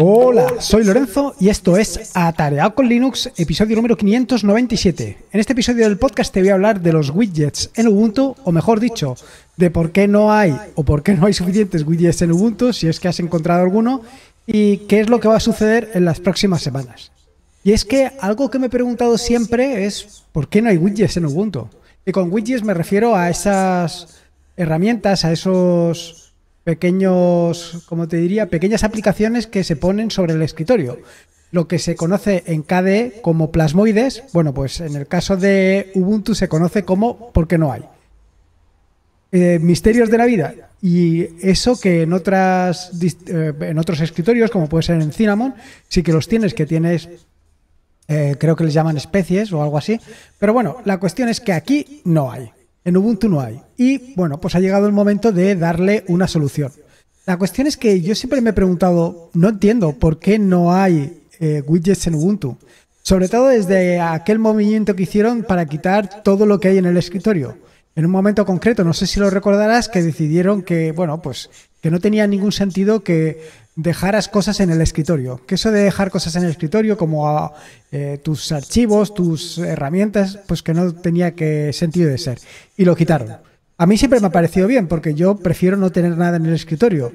Hola, soy Lorenzo y esto es Atareado con Linux, episodio número 597. En este episodio del podcast te voy a hablar de los widgets en Ubuntu, o mejor dicho, de por qué no hay o por qué no hay suficientes widgets en Ubuntu, si es que has encontrado alguno, y qué es lo que va a suceder en las próximas semanas. Y es que algo que me he preguntado siempre es por qué no hay widgets en Ubuntu. Y con widgets me refiero a esas herramientas, a esos pequeños, como te diría, pequeñas aplicaciones que se ponen sobre el escritorio. Lo que se conoce en KDE como plasmoides, bueno, pues en el caso de Ubuntu se conoce como porque no hay. Eh, misterios de la vida. Y eso que en, otras, eh, en otros escritorios, como puede ser en Cinnamon, sí que los tienes, que tienes, eh, creo que les llaman especies o algo así. Pero bueno, la cuestión es que aquí no hay en Ubuntu no hay. Y bueno, pues ha llegado el momento de darle una solución. La cuestión es que yo siempre me he preguntado, no entiendo por qué no hay eh, widgets en Ubuntu. Sobre todo desde aquel movimiento que hicieron para quitar todo lo que hay en el escritorio. En un momento concreto, no sé si lo recordarás, que decidieron que, bueno, pues que no tenía ningún sentido que dejaras cosas en el escritorio. Que eso de dejar cosas en el escritorio, como ah, eh, tus archivos, tus herramientas, pues que no tenía que sentido de ser. Y lo quitaron. A mí siempre me ha parecido bien, porque yo prefiero no tener nada en el escritorio.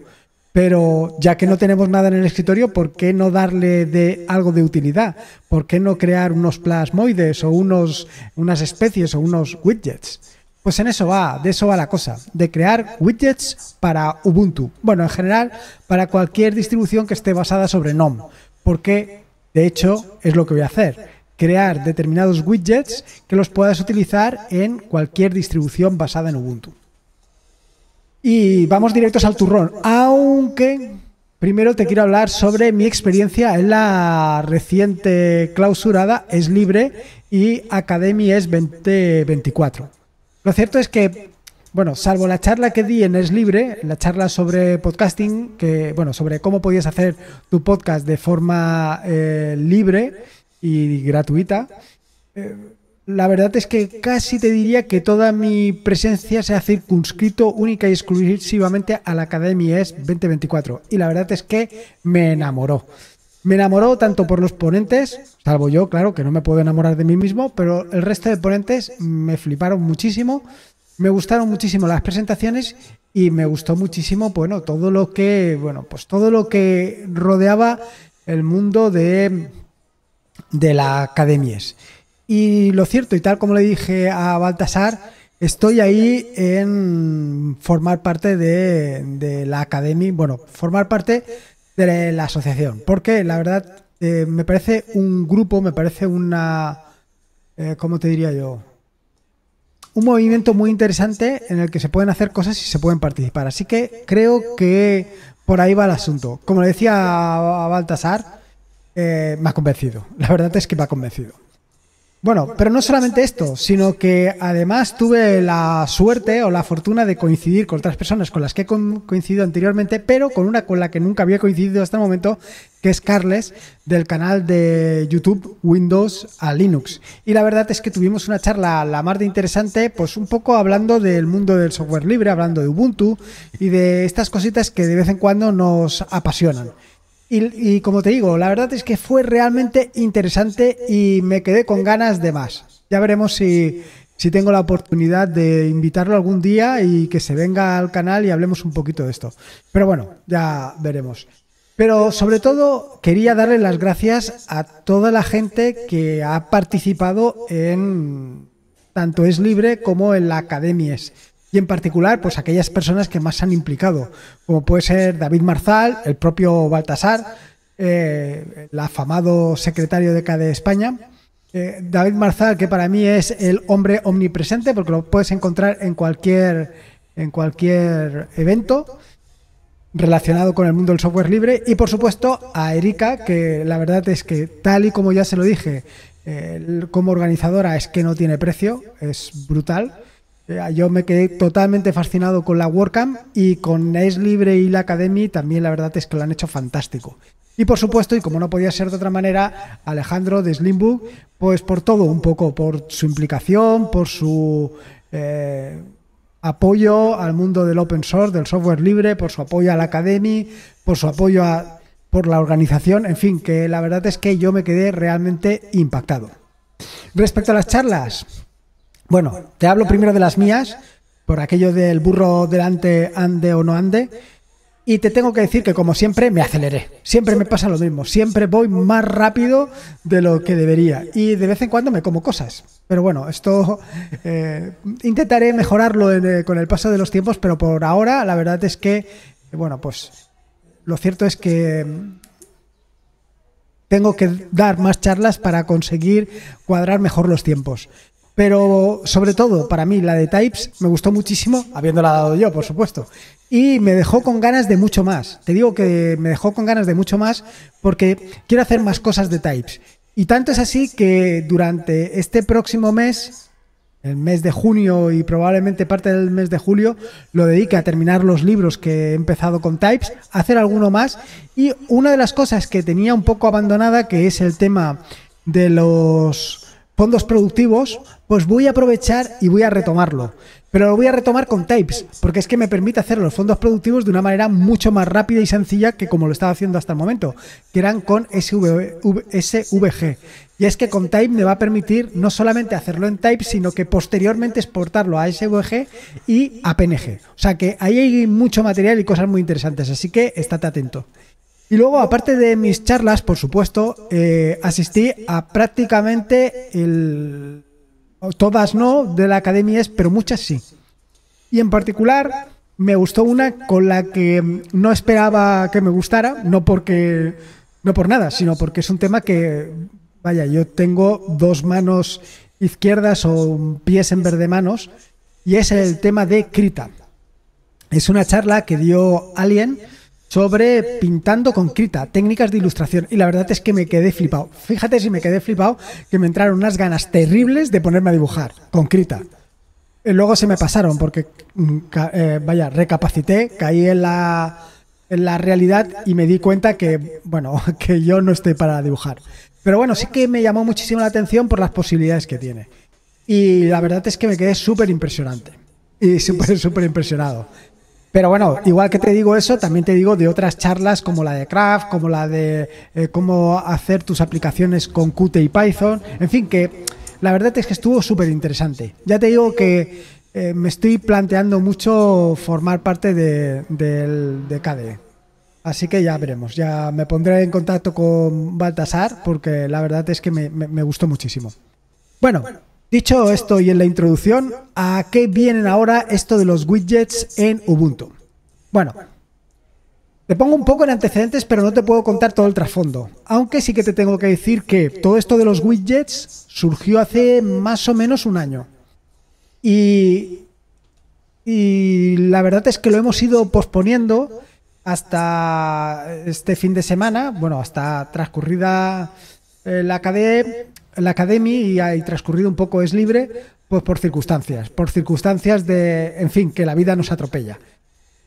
Pero ya que no tenemos nada en el escritorio, ¿por qué no darle de algo de utilidad? ¿Por qué no crear unos plasmoides o unos, unas especies o unos widgets? Pues en eso va, de eso va la cosa, de crear widgets para Ubuntu. Bueno, en general, para cualquier distribución que esté basada sobre NOM. porque de hecho es lo que voy a hacer, crear determinados widgets que los puedas utilizar en cualquier distribución basada en Ubuntu. Y vamos directos al turrón, aunque primero te quiero hablar sobre mi experiencia en la reciente clausurada Es Libre y Academy Es 2024. Lo cierto es que, bueno, salvo la charla que di en Es Libre, la charla sobre podcasting, que, bueno, sobre cómo podías hacer tu podcast de forma eh, libre y gratuita, eh, la verdad es que casi te diría que toda mi presencia se ha circunscrito única y exclusivamente a la Academia ES 2024. Y la verdad es que me enamoró. Me enamoró tanto por los ponentes, salvo yo, claro, que no me puedo enamorar de mí mismo, pero el resto de ponentes me fliparon muchísimo, me gustaron muchísimo las presentaciones y me gustó muchísimo, bueno, todo lo que, bueno, pues todo lo que rodeaba el mundo de, de la academias. Y lo cierto, y tal como le dije a Baltasar, estoy ahí en formar parte de, de la academia, bueno, formar parte de la asociación. Porque la verdad eh, me parece un grupo, me parece una... como eh, ¿Cómo te diría yo? Un movimiento muy interesante en el que se pueden hacer cosas y se pueden participar. Así que creo que por ahí va el asunto. Como le decía a Baltasar, eh, me ha convencido. La verdad es que me ha convencido. Bueno, pero no solamente esto, sino que además tuve la suerte o la fortuna de coincidir con otras personas con las que he coincidido anteriormente, pero con una con la que nunca había coincidido hasta el momento, que es Carles, del canal de YouTube Windows a Linux. Y la verdad es que tuvimos una charla la más de interesante, pues un poco hablando del mundo del software libre, hablando de Ubuntu y de estas cositas que de vez en cuando nos apasionan. Y, como te digo, la verdad es que fue realmente interesante y me quedé con ganas de más. Ya veremos si, tengo la oportunidad de invitarlo algún día y que se venga al canal y hablemos un poquito de esto. Pero bueno, ya veremos. Pero sobre todo quería darle las gracias a toda la gente que ha participado en tanto Es Libre como en la Academies y en particular pues aquellas personas que más se han implicado, como puede ser David Marzal, el propio Baltasar, eh, el afamado secretario de CADE España. Eh, David Marzal, que para mí es el hombre omnipresente, porque lo puedes encontrar en cualquier, en cualquier evento relacionado con el mundo del software libre. Y por supuesto a Erika, que la verdad es que tal y como ya se lo dije, eh, como organizadora es que no tiene precio, es brutal. Eh, yo me quedé totalmente fascinado con la WordCamp y con Es Libre y la Academy también la verdad es que lo han hecho fantástico. Y por supuesto, y como no podía ser de otra manera, Alejandro de Slimbook, pues por todo un poco, por su implicación, por su eh, apoyo al mundo del open source, del software libre, por su apoyo a la Academy, por su apoyo a, por la organización, en fin, que la verdad es que yo me quedé realmente impactado. Respecto a las charlas, bueno, te hablo primero de las mías, por aquello del burro delante, ande o no ande. Y te tengo que decir que como siempre me aceleré, siempre me pasa lo mismo, siempre voy más rápido de lo que debería y de vez en cuando me como cosas. Pero bueno, esto eh, intentaré mejorarlo eh, con el paso de los tiempos, pero por ahora la verdad es que, bueno, pues lo cierto es que tengo que dar más charlas para conseguir cuadrar mejor los tiempos. Pero sobre todo, para mí, la de Types me gustó muchísimo, habiéndola dado yo, por supuesto. Y me dejó con ganas de mucho más. Te digo que me dejó con ganas de mucho más porque quiero hacer más cosas de Types. Y tanto es así que durante este próximo mes, el mes de junio y probablemente parte del mes de julio, lo dedique a terminar los libros que he empezado con Types, a hacer alguno más. Y una de las cosas que tenía un poco abandonada, que es el tema de los fondos productivos, pues voy a aprovechar y voy a retomarlo. Pero lo voy a retomar con types porque es que me permite hacer los fondos productivos de una manera mucho más rápida y sencilla que como lo estaba haciendo hasta el momento, que eran con SVG. Y es que con Type me va a permitir no solamente hacerlo en Type, sino que posteriormente exportarlo a SVG y a PNG. O sea que ahí hay mucho material y cosas muy interesantes, así que estate atento. Y luego, aparte de mis charlas, por supuesto, eh, asistí a prácticamente el... Todas no, de la academia es, pero muchas sí. Y en particular, me gustó una con la que no esperaba que me gustara, no porque... No por nada, sino porque es un tema que... Vaya, yo tengo dos manos izquierdas o pies en verde manos, y es el tema de Krita. Es una charla que dio Alien sobre pintando con crita, técnicas de ilustración. Y la verdad es que me quedé flipado. Fíjate si me quedé flipado que me entraron unas ganas terribles de ponerme a dibujar con crita. Y luego se me pasaron porque, mm, eh, vaya, recapacité, caí en la, en la realidad y me di cuenta que, bueno, que yo no estoy para dibujar. Pero bueno, sí que me llamó muchísimo la atención por las posibilidades que tiene. Y la verdad es que me quedé súper impresionante. Y súper, súper impresionado. Pero bueno, igual que te digo eso, también te digo de otras charlas como la de Craft, como la de eh, cómo hacer tus aplicaciones con Qt y Python. En fin, que la verdad es que estuvo súper interesante. Ya te digo que eh, me estoy planteando mucho formar parte de, de, KDE. Así que ya veremos, ya me pondré en contacto con Baltasar porque la verdad es que me gustó muchísimo. Bueno, Dicho esto y en la introducción, ¿a qué vienen ahora esto de los widgets en Ubuntu? Bueno, te pongo un poco en antecedentes, pero no te puedo contar todo el trasfondo. Aunque sí que te tengo que decir que todo esto de los widgets surgió hace más o menos un año. Y, la verdad es que lo hemos ido posponiendo hasta este fin de semana, bueno, hasta transcurrida eh, la KDE la academia y, hay transcurrido un poco es libre, pues por circunstancias, por circunstancias de, en fin, que la vida nos atropella.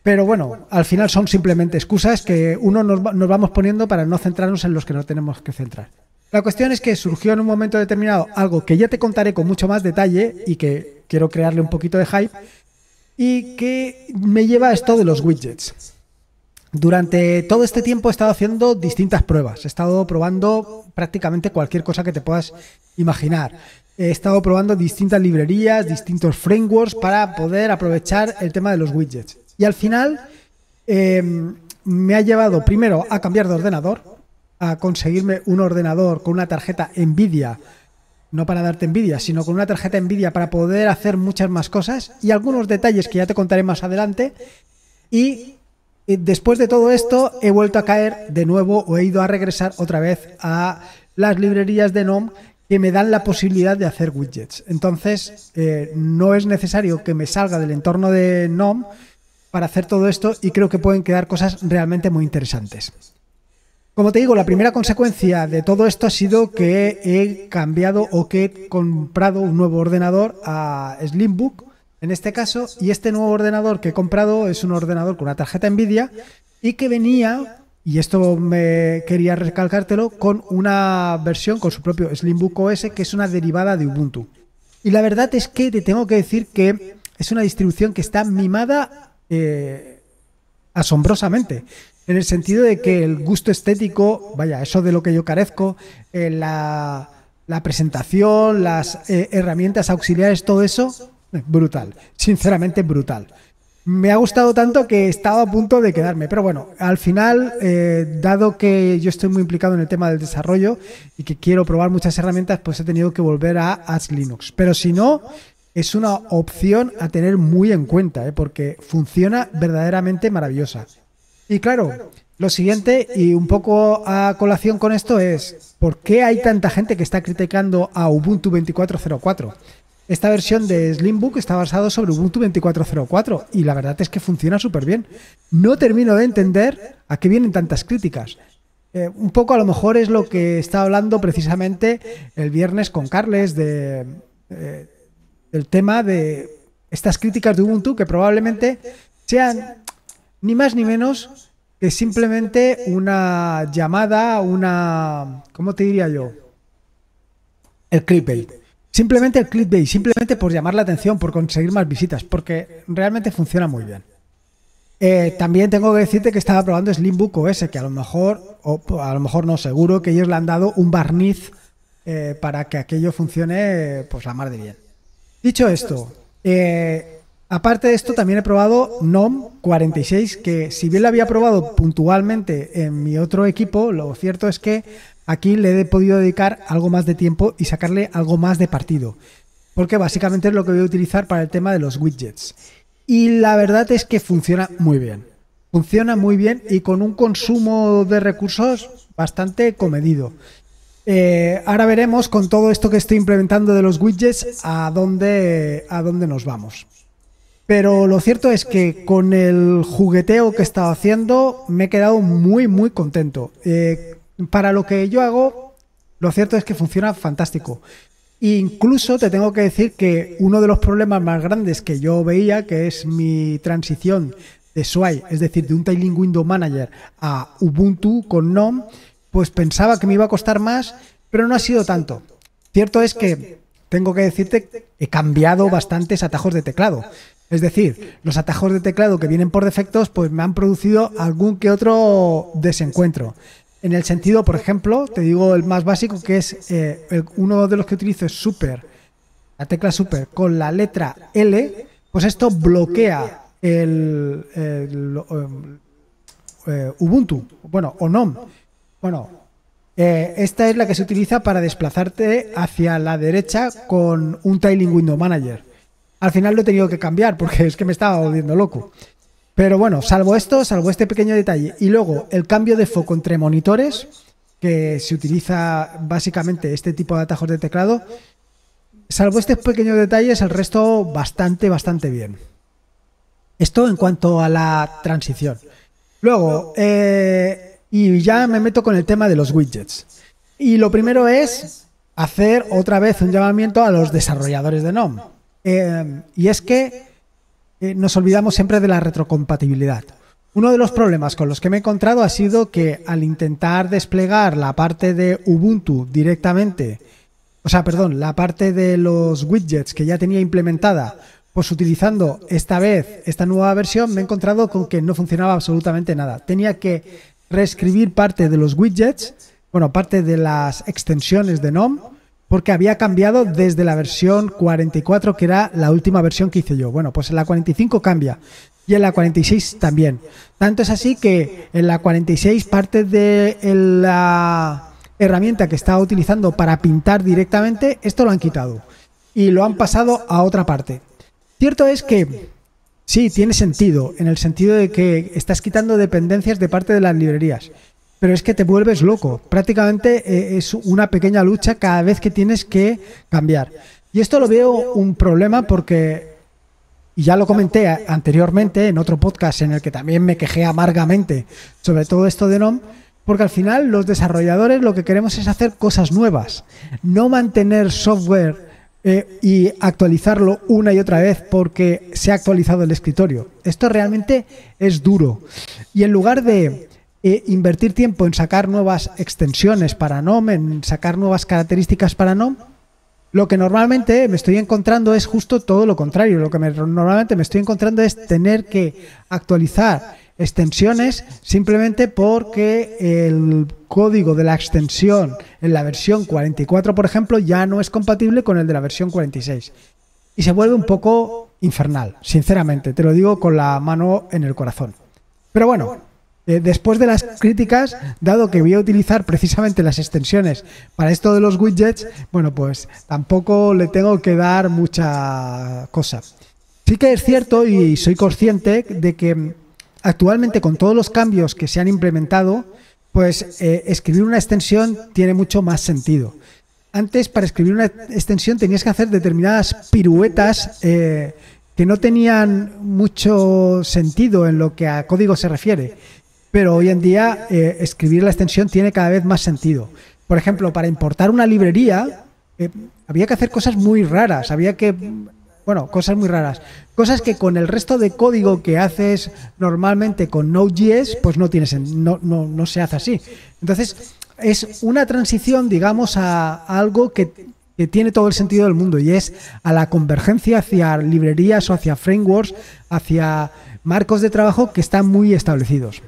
Pero bueno, al final son simplemente excusas que uno nos, nos, vamos poniendo para no centrarnos en los que no tenemos que centrar. La cuestión es que surgió en un momento determinado algo que ya te contaré con mucho más detalle y que quiero crearle un poquito de hype y que me lleva a esto de los widgets. Durante todo este tiempo he estado haciendo distintas pruebas, he estado probando prácticamente cualquier cosa que te puedas imaginar. He estado probando distintas librerías, distintos frameworks para poder aprovechar el tema de los widgets. Y al final em, me ha llevado primero a cambiar de ordenador, a conseguirme un ordenador con una tarjeta Nvidia, no para darte envidia, sino con una tarjeta Nvidia para poder hacer muchas más cosas y algunos detalles que ya te contaré más adelante. Y después de todo esto, he vuelto a caer de nuevo o he ido a regresar otra vez a las librerías de NOM que me dan la posibilidad de hacer widgets. Entonces, eh, no es necesario que me salga del entorno de NOM para hacer todo esto y creo que pueden quedar cosas realmente muy interesantes. Como te digo, la primera consecuencia de todo esto ha sido que he cambiado o que he comprado un nuevo ordenador a Slimbook en este caso, y este nuevo ordenador que he comprado es un ordenador con una tarjeta Nvidia y que venía, y esto me quería recalcártelo, con una versión con su propio Slimbook OS que es una derivada de Ubuntu. Y la verdad es que te tengo que decir que es una distribución que está mimada eh, asombrosamente. En el sentido de que el gusto estético, vaya, eso de lo que yo carezco, eh, la, presentación, las eh, herramientas auxiliares, todo eso Brutal, sinceramente brutal. Me ha gustado tanto que estaba a punto de quedarme, pero bueno, al final, eh, dado que yo estoy muy implicado en el tema del desarrollo y que quiero probar muchas herramientas, pues he tenido que volver a As Linux. Pero si no, es una opción a tener muy en cuenta, eh, porque funciona verdaderamente maravillosa. Y claro, lo siguiente, y un poco a colación con esto, es ¿por qué hay tanta gente que está criticando a Ubuntu 2404? Esta versión de Slimbook está basada sobre Ubuntu 24.04 y la verdad es que funciona súper bien. No termino de entender a qué vienen tantas críticas. Eh, un poco a lo mejor es lo que estaba hablando precisamente el viernes con Carles de, eh, tema de estas críticas de Ubuntu que probablemente sean ni más ni menos que simplemente una llamada, una... ¿Cómo te diría yo? El clickbait. Simplemente el clickbait, simplemente por llamar la atención, por conseguir más visitas, porque realmente funciona muy bien. Eh, también tengo que decirte que estaba probando Slimbook OS, que a lo mejor, o a lo mejor no, seguro que ellos le han dado un barniz eh, para que aquello funcione pues la mar de bien. Dicho esto, eh, aparte de esto también he probado NOM 46, que si bien lo había probado puntualmente en mi otro equipo, lo cierto es que Aquí le he podido dedicar algo más de tiempo y sacarle algo más de partido, porque básicamente es lo que voy a utilizar para el tema de los widgets. Y la verdad es que funciona muy bien. Funciona muy bien y con un consumo de recursos bastante comedido. Eh, ahora veremos con todo esto que estoy implementando de los widgets a dónde, a dónde nos vamos. Pero lo cierto es que con el jugueteo que he estado haciendo me he quedado muy, muy contento. Eh, para lo que yo hago, lo cierto es que funciona fantástico. Incluso te tengo que decir que uno de los problemas más grandes que yo veía, que es mi transición de Sway, es decir, de un Tiling Window Manager a Ubuntu con GNOME, pues pensaba que me iba a costar más, pero no ha sido tanto. Cierto es que tengo que decirte que he cambiado bastantes atajos de teclado. Es decir, los atajos de teclado que vienen por defectos, pues me han producido algún que otro desencuentro. En el sentido, por ejemplo, te digo el más básico que es eh, uno de los que utilizo es super, la tecla super con la letra L, pues esto bloquea el, eh, eh, Ubuntu, bueno, o NOM. Bueno, esta es la que se utiliza para desplazarte hacia la derecha con un Tiling Window Manager. Al final lo he tenido que cambiar porque es que me estaba volviendo loco. Pero bueno, salvo esto, salvo este pequeño detalle. Y luego el cambio de foco entre monitores, que se utiliza básicamente este tipo de atajos de teclado. Salvo este pequeño detalle es el resto bastante, bastante bien. Esto en cuanto a la transición. Luego, eh, y ya me meto con el tema de los widgets. Y lo primero es hacer otra vez un llamamiento a los desarrolladores de GNOME. Eh, y es que eh, nos olvidamos siempre de la retrocompatibilidad. Uno de los problemas con los que me he encontrado ha sido que al intentar desplegar la parte de Ubuntu directamente, o sea, perdón, la parte de los widgets que ya tenía implementada, pues utilizando esta vez esta nueva versión, me he encontrado con que no funcionaba absolutamente nada. Tenía que reescribir parte de los widgets, bueno, parte de las extensiones de GNOME, porque había cambiado desde la versión 44, que era la última versión que hice yo. Bueno, pues en la 45 cambia y en la 46 también. Tanto es así que en la 46 parte de la herramienta que estaba utilizando para pintar directamente, esto lo han quitado y lo han pasado a otra parte. Cierto es que sí, tiene sentido, en el sentido de que estás quitando dependencias de parte de las librerías pero es que te vuelves loco. Prácticamente eh, es una pequeña lucha cada vez que tienes que cambiar. Y esto lo veo un problema porque, y ya lo comenté anteriormente en otro podcast en el que también me quejé amargamente sobre todo esto de NOM, porque al final los desarrolladores lo que queremos es hacer cosas nuevas, no mantener software eh, y actualizarlo una y otra vez porque se ha actualizado el escritorio. Esto realmente es duro. Y en lugar de invertir tiempo en sacar nuevas extensiones para NOM, en sacar nuevas características para NOM, lo que normalmente me estoy encontrando es justo todo lo contrario. Lo que normalmente me estoy encontrando es tener que actualizar extensiones simplemente porque el código de la extensión en la versión 44, por ejemplo, ya no es compatible con el de la versión 46. Y se vuelve un poco infernal, sinceramente, te lo digo con la mano en el corazón. Pero bueno, eh, después de las críticas, dado que voy a utilizar precisamente las extensiones para esto de los widgets, bueno, pues tampoco le tengo que dar mucha cosa. Sí que es cierto y soy consciente de que actualmente con todos los cambios que se han implementado, pues eh, escribir una extensión tiene mucho más sentido. Antes para escribir una extensión tenías que hacer determinadas piruetas eh, que no tenían mucho sentido en lo que a código se refiere pero hoy en día eh, escribir la extensión tiene cada vez más sentido. Por ejemplo, para importar una librería eh, había que hacer cosas muy raras, había que, bueno, cosas muy raras, cosas que con el resto de código que haces normalmente con Node.js, pues no, tienes, no, no, se hace así. Entonces, es una transición, digamos, a algo que, que, tiene todo el sentido del mundo y es a la convergencia hacia librerías o hacia frameworks, hacia marcos de trabajo que están muy establecidos.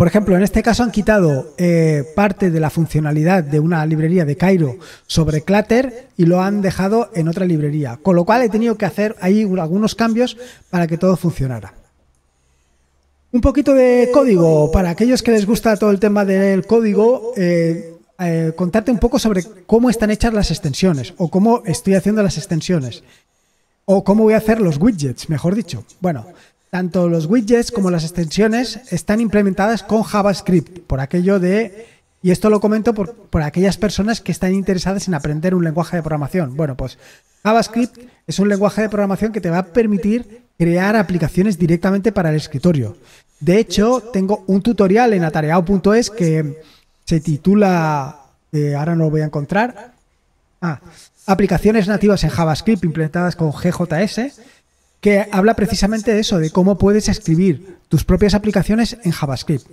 Por ejemplo, en este caso han quitado eh, parte de la funcionalidad de una librería de Cairo sobre Clutter y lo han dejado en otra librería, con lo cual he tenido que hacer ahí algunos cambios para que todo funcionara. Un poquito de código, para aquellos que les gusta todo el tema del código, eh, eh, contarte un poco sobre cómo están hechas las extensiones o cómo estoy haciendo las extensiones o cómo voy a hacer los widgets, mejor dicho. Bueno, tanto los widgets como las extensiones están implementadas con JavaScript, por aquello de... Y esto lo comento por, por aquellas personas que están interesadas en aprender un lenguaje de programación. Bueno, pues JavaScript es un lenguaje de programación que te va a permitir crear aplicaciones directamente para el escritorio. De hecho, tengo un tutorial en atareado.es que se titula, eh, ahora no lo voy a encontrar, ah, aplicaciones nativas en JavaScript implementadas con GJS que habla precisamente de eso, de cómo puedes escribir tus propias aplicaciones en JavaScript.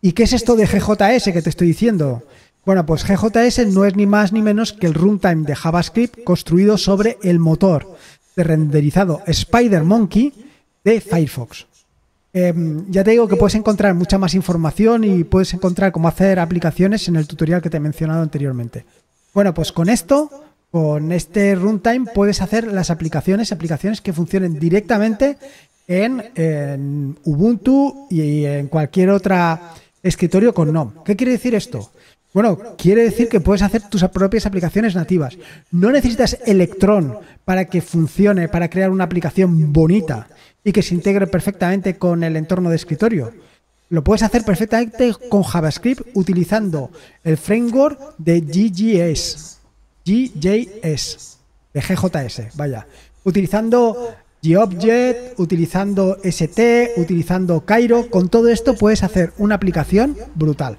¿Y qué es esto de GJS que te estoy diciendo? Bueno, pues GJS no es ni más ni menos que el runtime de JavaScript construido sobre el motor de renderizado SpiderMonkey de Firefox. Em, ya te digo que puedes encontrar mucha más información y puedes encontrar cómo hacer aplicaciones en el tutorial que te he mencionado anteriormente. Bueno, pues con esto con este runtime puedes hacer las aplicaciones, aplicaciones que funcionen directamente en, Ubuntu y en cualquier otro escritorio con GNOME. ¿Qué quiere decir esto? Bueno, quiere decir que puedes hacer tus propias aplicaciones nativas. No necesitas Electron para que funcione, para crear una aplicación bonita y que se integre perfectamente con el entorno de escritorio. Lo puedes hacer perfectamente con JavaScript utilizando el framework de GGS. GJS, de GJS, vaya. Utilizando GObject, utilizando ST, utilizando Cairo, con todo esto puedes hacer una aplicación brutal.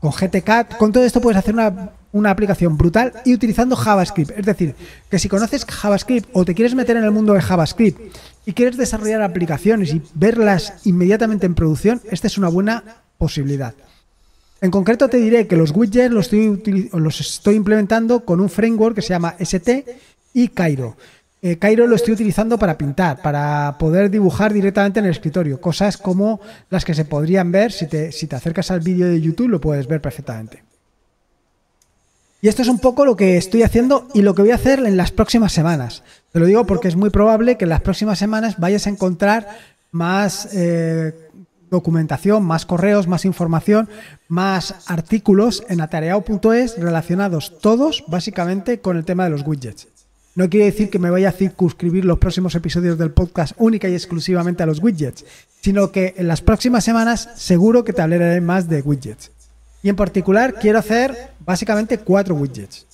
Con GTCAT, con todo esto puedes hacer una, una, aplicación brutal y utilizando JavaScript. Es decir, que si conoces JavaScript o te quieres meter en el mundo de JavaScript y quieres desarrollar aplicaciones y verlas inmediatamente en producción, esta es una buena posibilidad. En concreto te diré que los widgets los estoy, implementando con un framework que se llama ST y Cairo. Eh, Cairo lo estoy utilizando para pintar, para poder dibujar directamente en el escritorio, cosas como las que se podrían ver si te, acercas al vídeo de YouTube, lo puedes ver perfectamente. Y esto es un poco lo que estoy haciendo y lo que voy a hacer en las próximas semanas. Te lo digo porque es muy probable que en las próximas semanas vayas a encontrar más eh, documentación, más correos, más información, más artículos en atareado.es relacionados todos básicamente con el tema de los widgets. No quiere decir que me vaya a circunscribir los próximos episodios del podcast única y exclusivamente a los widgets, sino que en las próximas semanas seguro que te hablaré más de widgets. Y en particular quiero hacer básicamente cuatro widgets.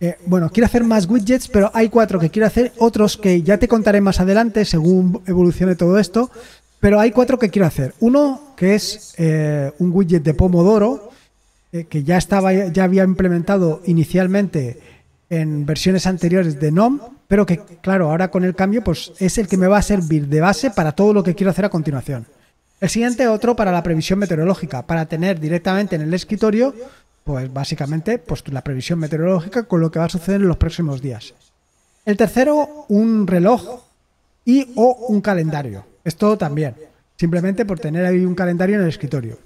Eh, bueno, quiero hacer más widgets, pero hay cuatro que quiero hacer, otros que ya te contaré más adelante según evolucione todo esto, pero hay cuatro que quiero hacer. Uno que es eh, un widget de Pomodoro, eh, que ya, estaba, ya había implementado inicialmente en versiones anteriores de NOM, pero que, claro, ahora con el cambio, pues es el que me va a servir de base para todo lo que quiero hacer a continuación. El siguiente otro para la previsión meteorológica, para tener directamente en el escritorio, pues básicamente, pues la previsión meteorológica con lo que va a suceder en los próximos días. El tercero, un reloj y o un calendario. Esto también. Simplemente por tener ahí un calendario en el escritorio.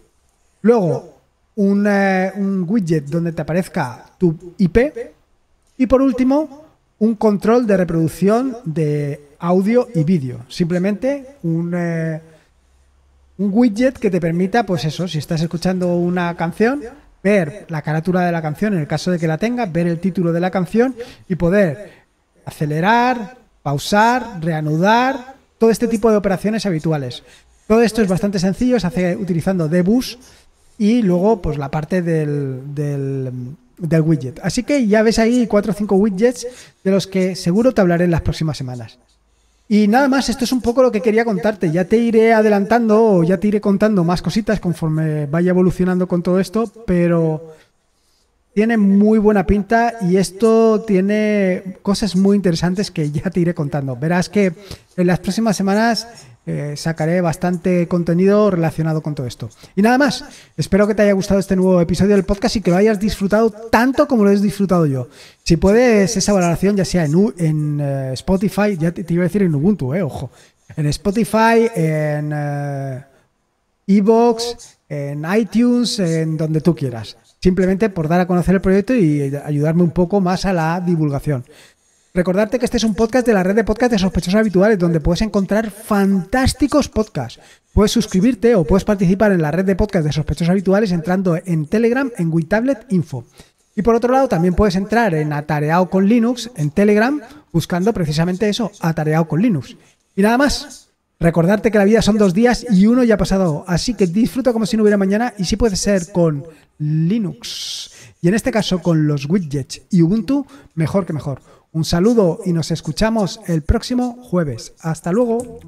Luego, un, eh, widget donde te aparezca tu IP. Y por último, un control de reproducción de audio y vídeo. Simplemente un, eh, un widget que te permita, pues eso, si estás escuchando una canción, ver la carátula de la canción en el caso de que la tenga ver el título de la canción y poder acelerar, pausar, reanudar, todo este tipo de operaciones habituales. Todo esto es bastante sencillo, se hace utilizando debus y luego pues la parte del, del widget. Así que ya ves ahí cuatro o cinco widgets de los que seguro te hablaré en las próximas semanas. Y nada más, esto es un poco lo que quería contarte. Ya te iré adelantando o ya te iré contando más cositas conforme vaya evolucionando con todo esto, pero tiene muy buena pinta y esto tiene cosas muy interesantes que ya te iré contando. Verás que en las próximas semanas eh, sacaré bastante contenido relacionado con todo esto. Y nada más, espero que te haya gustado este nuevo episodio del podcast y que lo hayas disfrutado tanto como lo he disfrutado yo. Si puedes, esa valoración, ya sea en, eh, Spotify, ya te, iba a decir en Ubuntu, eh, ojo, en Spotify, en Evox, en iTunes, en donde tú quieras simplemente por dar a conocer el proyecto y ayudarme un poco más a la divulgación. Recordarte que este es un podcast de la red de podcast de sospechosos habituales, donde puedes encontrar fantásticos podcasts. Puedes suscribirte o puedes participar en la red de podcast de sospechosos habituales entrando en Telegram en WeTablet Info. Y por otro lado, también puedes entrar en Atareado con Linux en Telegram buscando precisamente eso, Atareado con Linux. Y nada más, Recordarte que la vida son dos días y uno ya ha pasado, así que disfruta como si no hubiera mañana y si puede ser con Linux y en este caso con los widgets y Ubuntu, mejor que mejor. Un saludo y nos escuchamos el próximo jueves. Hasta luego.